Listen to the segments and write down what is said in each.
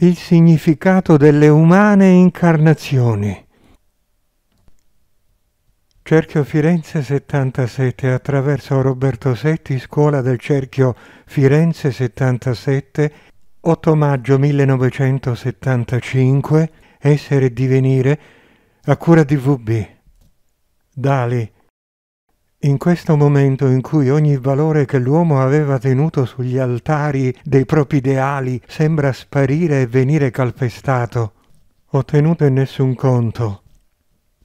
il significato delle umane incarnazioni. Cerchio Firenze 77 attraverso Roberto Setti, Scuola del Cerchio Firenze 77, 8 maggio 1975, Essere e divenire, a cura di VB. Dali, in questo momento in cui ogni valore che l'uomo aveva tenuto sugli altari dei propri ideali sembra sparire e venire calpestato, ho tenuto in nessun conto.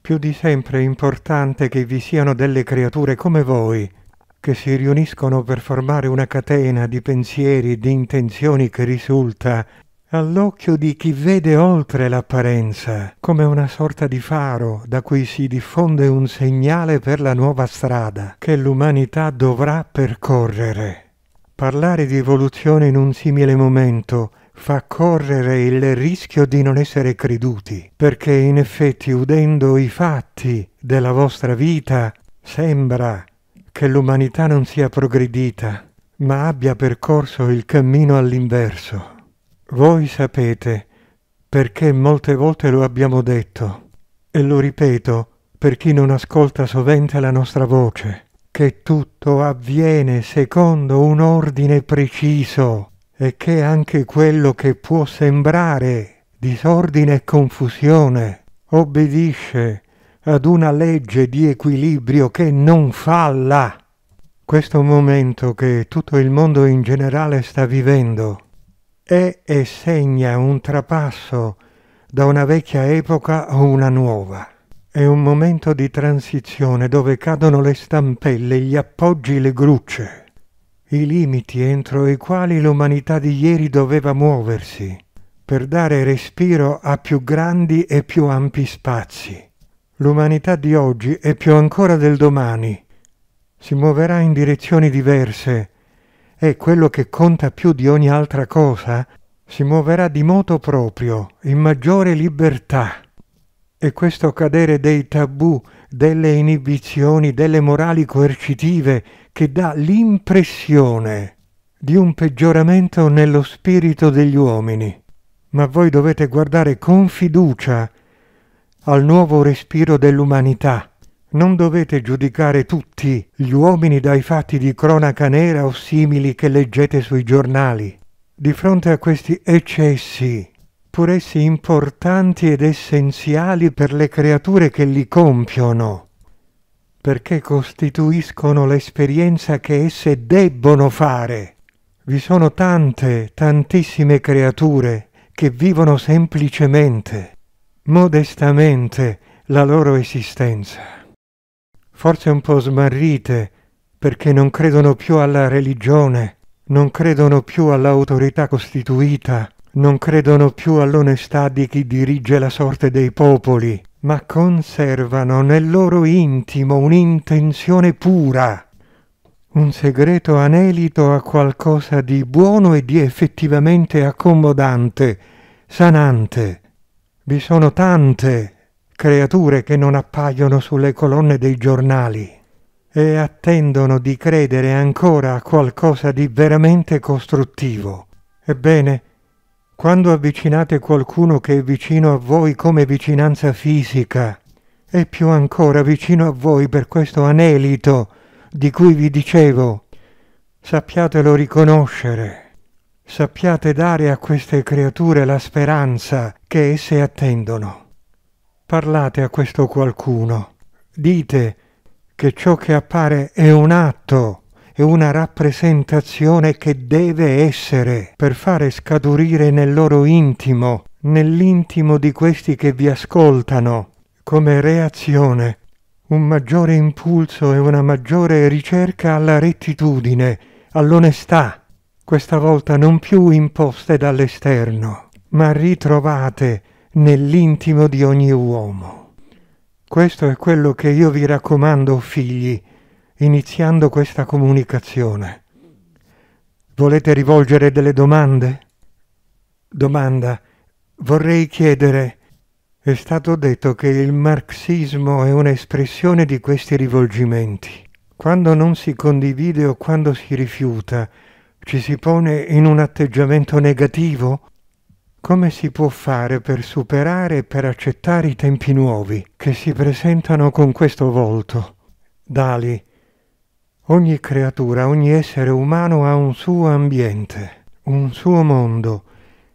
Più di sempre è importante che vi siano delle creature come voi, che si riuniscono per formare una catena di pensieri, di intenzioni che risulta all'occhio di chi vede oltre l'apparenza, come una sorta di faro da cui si diffonde un segnale per la nuova strada che l'umanità dovrà percorrere. Parlare di evoluzione in un simile momento fa correre il rischio di non essere creduti, perché in effetti udendo i fatti della vostra vita sembra che l'umanità non sia progredita, ma abbia percorso il cammino all'inverso. Voi sapete, perché molte volte lo abbiamo detto, e lo ripeto per chi non ascolta sovente la nostra voce, che tutto avviene secondo un ordine preciso e che anche quello che può sembrare disordine e confusione obbedisce ad una legge di equilibrio che non falla. Questo momento che tutto il mondo in generale sta vivendo è e segna un trapasso da una vecchia epoca a una nuova. È un momento di transizione dove cadono le stampelle, gli appoggi, le grucce, i limiti entro i quali l'umanità di ieri doveva muoversi per dare respiro a più grandi e più ampi spazi. L'umanità di oggi e più ancora del domani si muoverà in direzioni diverse è quello che conta più di ogni altra cosa, si muoverà di moto proprio, in maggiore libertà. E questo cadere dei tabù, delle inibizioni, delle morali coercitive, che dà l'impressione di un peggioramento nello spirito degli uomini. Ma voi dovete guardare con fiducia al nuovo respiro dell'umanità non dovete giudicare tutti gli uomini dai fatti di cronaca nera o simili che leggete sui giornali. Di fronte a questi eccessi, pur essi importanti ed essenziali per le creature che li compiono, perché costituiscono l'esperienza che esse debbono fare. Vi sono tante, tantissime creature che vivono semplicemente, modestamente, la loro esistenza forse un po' smarrite, perché non credono più alla religione, non credono più all'autorità costituita, non credono più all'onestà di chi dirige la sorte dei popoli, ma conservano nel loro intimo un'intenzione pura, un segreto anelito a qualcosa di buono e di effettivamente accomodante, sanante. Vi sono tante creature che non appaiono sulle colonne dei giornali e attendono di credere ancora a qualcosa di veramente costruttivo. Ebbene, quando avvicinate qualcuno che è vicino a voi come vicinanza fisica, e più ancora vicino a voi per questo anelito di cui vi dicevo, sappiatelo riconoscere, sappiate dare a queste creature la speranza che esse attendono parlate a questo qualcuno, dite che ciò che appare è un atto, è una rappresentazione che deve essere per fare scaturire nel loro intimo, nell'intimo di questi che vi ascoltano, come reazione, un maggiore impulso e una maggiore ricerca alla rettitudine, all'onestà, questa volta non più imposte dall'esterno, ma ritrovate nell'intimo di ogni uomo. Questo è quello che io vi raccomando, figli, iniziando questa comunicazione. Volete rivolgere delle domande? Domanda. Vorrei chiedere, è stato detto che il marxismo è un'espressione di questi rivolgimenti. Quando non si condivide o quando si rifiuta, ci si pone in un atteggiamento negativo? Come si può fare per superare e per accettare i tempi nuovi che si presentano con questo volto? Dali. Ogni creatura, ogni essere umano ha un suo ambiente, un suo mondo,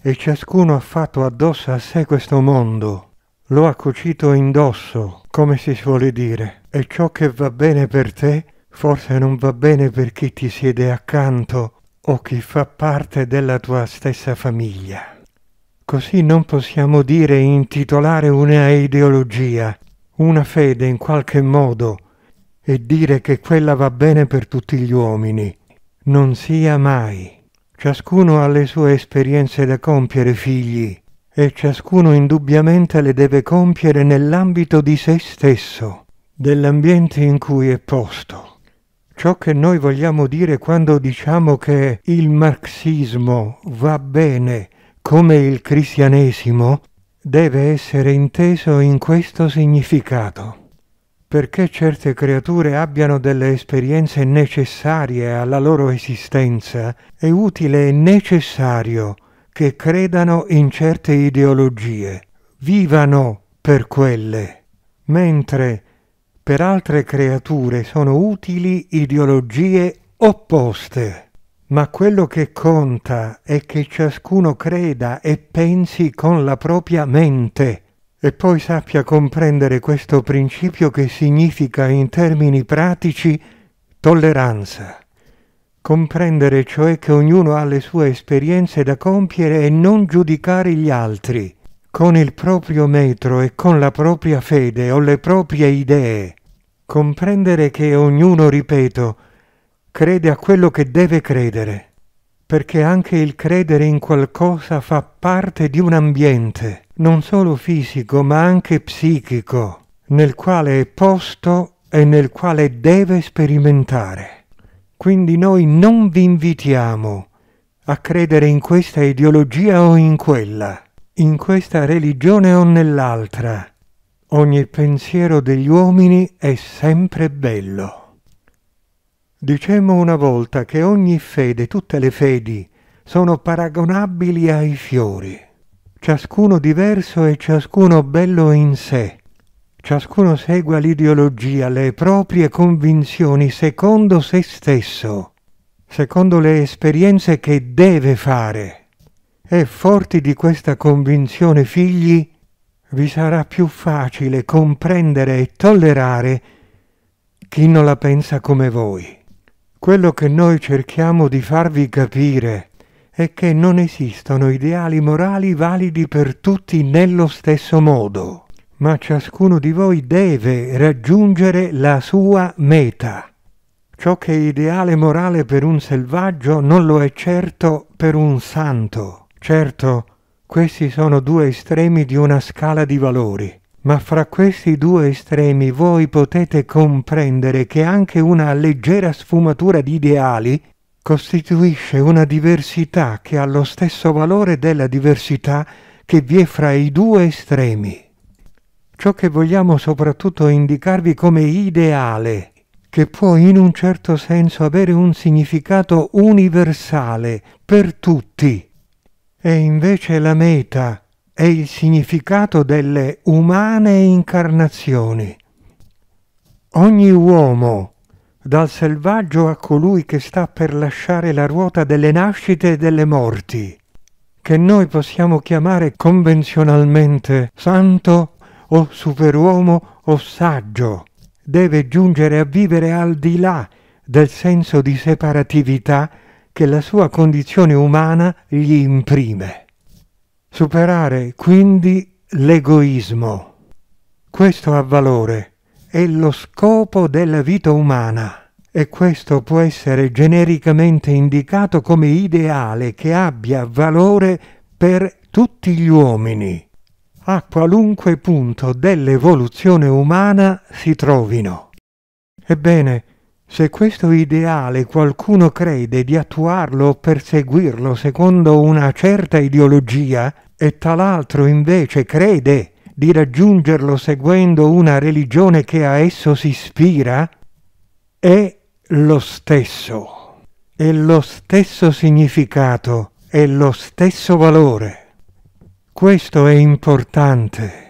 e ciascuno ha fatto addosso a sé questo mondo. Lo ha cucito indosso, come si suole dire, e ciò che va bene per te forse non va bene per chi ti siede accanto o chi fa parte della tua stessa famiglia. Così non possiamo dire e intitolare una ideologia, una fede in qualche modo, e dire che quella va bene per tutti gli uomini. Non sia mai. Ciascuno ha le sue esperienze da compiere, figli, e ciascuno indubbiamente le deve compiere nell'ambito di se stesso, dell'ambiente in cui è posto. Ciò che noi vogliamo dire quando diciamo che il marxismo va bene come il cristianesimo, deve essere inteso in questo significato. Perché certe creature abbiano delle esperienze necessarie alla loro esistenza, è utile e necessario che credano in certe ideologie, vivano per quelle, mentre per altre creature sono utili ideologie opposte ma quello che conta è che ciascuno creda e pensi con la propria mente e poi sappia comprendere questo principio che significa in termini pratici tolleranza. Comprendere cioè che ognuno ha le sue esperienze da compiere e non giudicare gli altri, con il proprio metro e con la propria fede o le proprie idee. Comprendere che ognuno, ripeto, crede a quello che deve credere, perché anche il credere in qualcosa fa parte di un ambiente, non solo fisico ma anche psichico, nel quale è posto e nel quale deve sperimentare. Quindi noi non vi invitiamo a credere in questa ideologia o in quella, in questa religione o nell'altra. Ogni pensiero degli uomini è sempre bello. Dicemmo una volta che ogni fede, tutte le fedi, sono paragonabili ai fiori, ciascuno diverso e ciascuno bello in sé. Ciascuno segue l'ideologia, le proprie convinzioni secondo se stesso, secondo le esperienze che deve fare. E forti di questa convinzione, figli, vi sarà più facile comprendere e tollerare chi non la pensa come voi. Quello che noi cerchiamo di farvi capire è che non esistono ideali morali validi per tutti nello stesso modo, ma ciascuno di voi deve raggiungere la sua meta. Ciò che è ideale morale per un selvaggio non lo è certo per un santo. Certo, questi sono due estremi di una scala di valori. Ma fra questi due estremi voi potete comprendere che anche una leggera sfumatura di ideali costituisce una diversità che ha lo stesso valore della diversità che vi è fra i due estremi. Ciò che vogliamo soprattutto indicarvi come ideale, che può in un certo senso avere un significato universale per tutti, è invece la meta è il significato delle umane incarnazioni. Ogni uomo, dal selvaggio a colui che sta per lasciare la ruota delle nascite e delle morti, che noi possiamo chiamare convenzionalmente santo o superuomo o saggio, deve giungere a vivere al di là del senso di separatività che la sua condizione umana gli imprime. Superare quindi l'egoismo. Questo ha valore, è lo scopo della vita umana e questo può essere genericamente indicato come ideale che abbia valore per tutti gli uomini, a qualunque punto dell'evoluzione umana si trovino. Ebbene, se questo ideale qualcuno crede di attuarlo o perseguirlo secondo una certa ideologia e tal'altro invece crede di raggiungerlo seguendo una religione che a esso si ispira, è lo stesso, è lo stesso significato, è lo stesso valore. Questo è importante.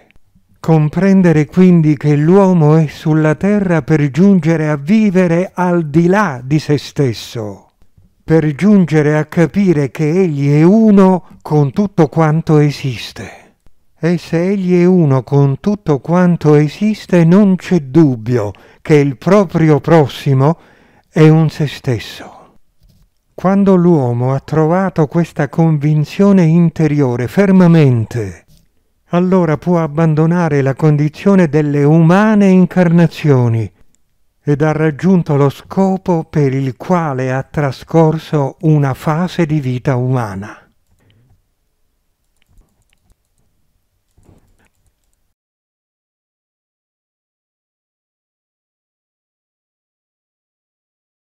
Comprendere quindi che l'uomo è sulla terra per giungere a vivere al di là di se stesso, per giungere a capire che egli è uno con tutto quanto esiste. E se egli è uno con tutto quanto esiste, non c'è dubbio che il proprio prossimo è un se stesso. Quando l'uomo ha trovato questa convinzione interiore fermamente allora può abbandonare la condizione delle umane incarnazioni ed ha raggiunto lo scopo per il quale ha trascorso una fase di vita umana.